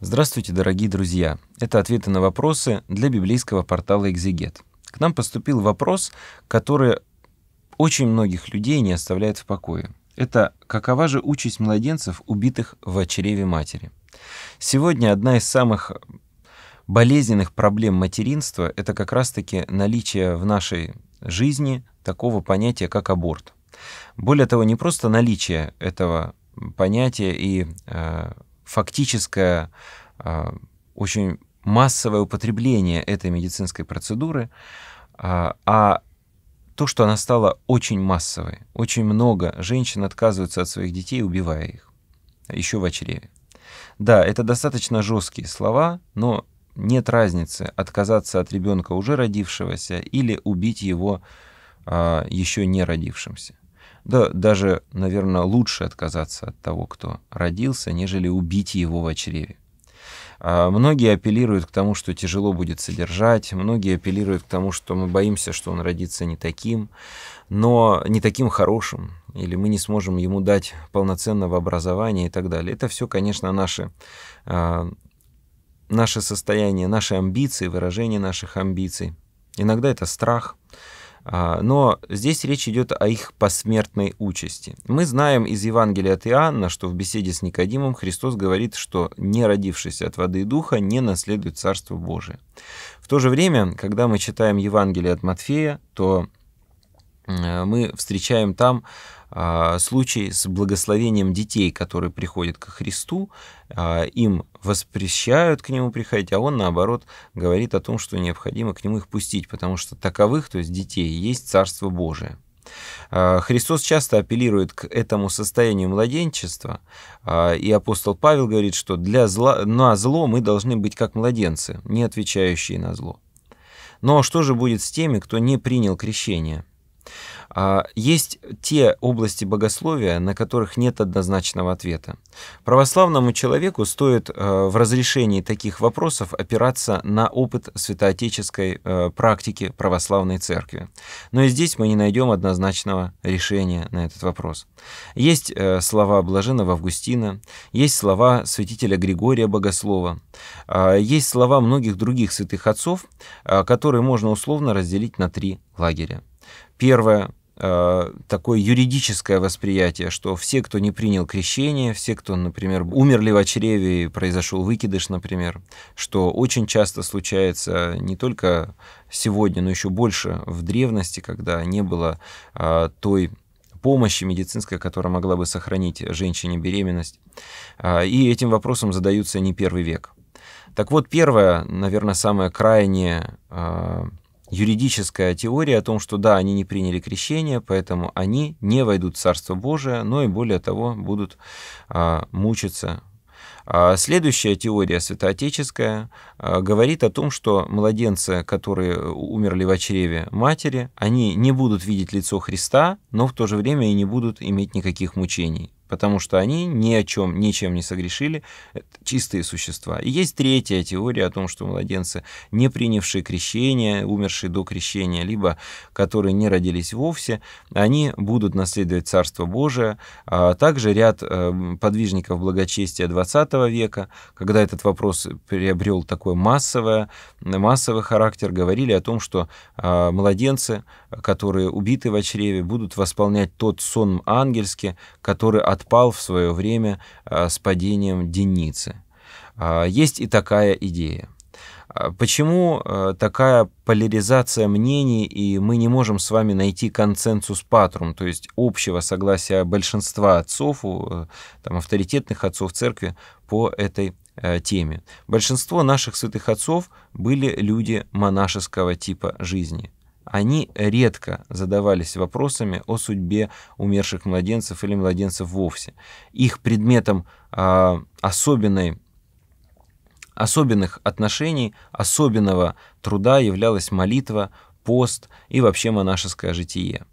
Здравствуйте, дорогие друзья! Это ответы на вопросы для библейского портала «Экзегет». К нам поступил вопрос, который очень многих людей не оставляет в покое. Это какова же участь младенцев, убитых в чреве матери? Сегодня одна из самых болезненных проблем материнства – это как раз-таки наличие в нашей жизни такого понятия, как аборт. Более того, не просто наличие этого понятия и э, фактическое, а, очень массовое употребление этой медицинской процедуры, а, а то, что она стала очень массовой. Очень много женщин отказываются от своих детей, убивая их, еще в очреве. Да, это достаточно жесткие слова, но нет разницы отказаться от ребенка уже родившегося или убить его а, еще не родившимся. Да, даже, наверное, лучше отказаться от того, кто родился, нежели убить его в чреве. А, многие апеллируют к тому, что тяжело будет содержать, многие апеллируют к тому, что мы боимся, что он родится не таким, но не таким хорошим, или мы не сможем ему дать полноценного образования и так далее. Это все, конечно, наши, а, наше состояние, наши амбиции, выражение наших амбиций. Иногда это страх, а, но здесь речь идет о их посмертной участи. Мы знаем из Евангелия от Иоанна, что в беседе с Никодимом Христос говорит, что не родившийся от воды и духа не наследует Царство Божие. В то же время, когда мы читаем Евангелие от Матфея, то э, мы встречаем там а, случай с благословением детей, которые приходят ко Христу, а, им воспрещают к нему приходить, а он, наоборот, говорит о том, что необходимо к нему их пустить, потому что таковых, то есть детей, есть Царство Божие. А, Христос часто апеллирует к этому состоянию младенчества, и апостол Павел говорит, что для зла, на зло мы должны быть как младенцы, не отвечающие на зло. Но что же будет с теми, кто не принял крещение? А, есть те области богословия, на которых нет однозначного ответа. Православному человеку стоит э, в разрешении таких вопросов опираться на опыт святоотеческой э, практики православной церкви. Но и здесь мы не найдем однозначного решения на этот вопрос. Есть э, слова Блаженного Августина, есть слова святителя Григория Богослова, а, есть слова многих других святых отцов, а, которые можно условно разделить на три лагеря. Первое Э, такое юридическое восприятие, что все, кто не принял крещение, все, кто, например, умерли в чреве и произошел выкидыш, например, что очень часто случается не только сегодня, но еще больше в древности, когда не было а, той помощи медицинской, которая могла бы сохранить женщине беременность. А, и этим вопросом задаются не первый век. Так вот, первое, наверное, самое крайнее а, юридическая теория о том, что да, они не приняли крещение, поэтому они не войдут в Царство Божие, но и более того будут а, мучиться. А следующая теория, святоотеческая, а, говорит о том, что младенцы, которые умерли в чреве матери, они не будут видеть лицо Христа, но в то же время и не будут иметь никаких мучений потому что они ни о чем, ничем не согрешили, это чистые существа. И есть третья теория о том, что младенцы, не принявшие крещение, умершие до крещения, либо которые не родились вовсе, они будут наследовать Царство Божие. А также ряд э, подвижников благочестия XX века, когда этот вопрос приобрел такой массовое, массовый характер, говорили о том, что а, младенцы, которые убиты в чреве, будут восполнять тот сон ангельский, который от отпал в свое время а, с падением Деницы. А, есть и такая идея. А, почему такая поляризация мнений, и мы не можем с вами найти консенсус патрум, то есть общего согласия большинства отцов, э, там, авторитетных отцов церкви по этой э, теме. Большинство наших святых отцов были люди монашеского типа жизни. Они редко задавались вопросами о судьбе умерших младенцев или младенцев вовсе. Их предметом э, особенной особенных отношений, особенного труда являлась молитва, пост и вообще монашеское житие.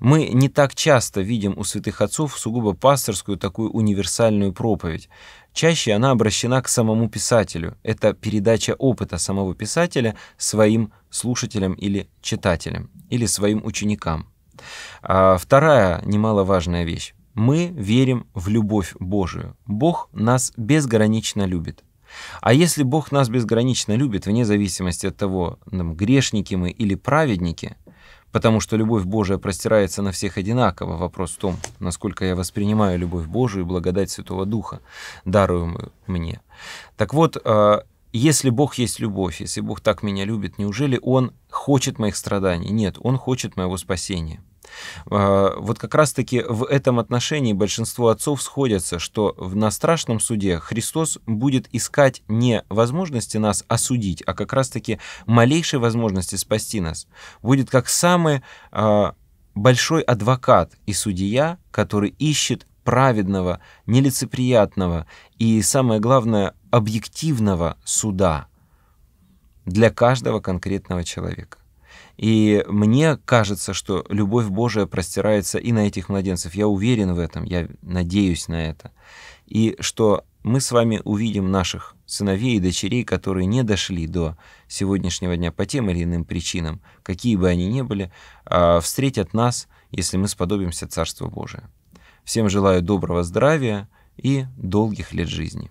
Мы не так часто видим у святых отцов сугубо пасторскую такую универсальную проповедь. Чаще она обращена к самому писателю. Это передача опыта самого писателя своим слушателям или читателям, или своим ученикам. А вторая немаловажная вещь. Мы верим в любовь Божию. Бог нас безгранично любит. А если Бог нас безгранично любит, вне зависимости от того, грешники мы или праведники, Потому что любовь Божия простирается на всех одинаково. Вопрос в том, насколько я воспринимаю любовь Божию и благодать Святого Духа, даруемую мне. Так вот, а, если Бог есть любовь, если Бог так меня любит, неужели Он хочет моих страданий? Нет, Он хочет моего спасения. А, вот как раз-таки в этом отношении большинство отцов сходятся, что на страшном суде Христос будет искать не возможности нас осудить, а как раз-таки малейшей возможности спасти нас. Будет как самый а, большой адвокат и судья, который ищет праведного, нелицеприятного и, самое главное, объективного суда для каждого конкретного человека. И мне кажется, что любовь Божия простирается и на этих младенцев. Я уверен в этом, я надеюсь на это. И что мы с вами увидим наших сыновей и дочерей, которые не дошли до сегодняшнего дня по тем или иным причинам, какие бы они ни были, а, встретят нас, если мы сподобимся Царству Божия. Всем желаю доброго здравия и долгих лет жизни.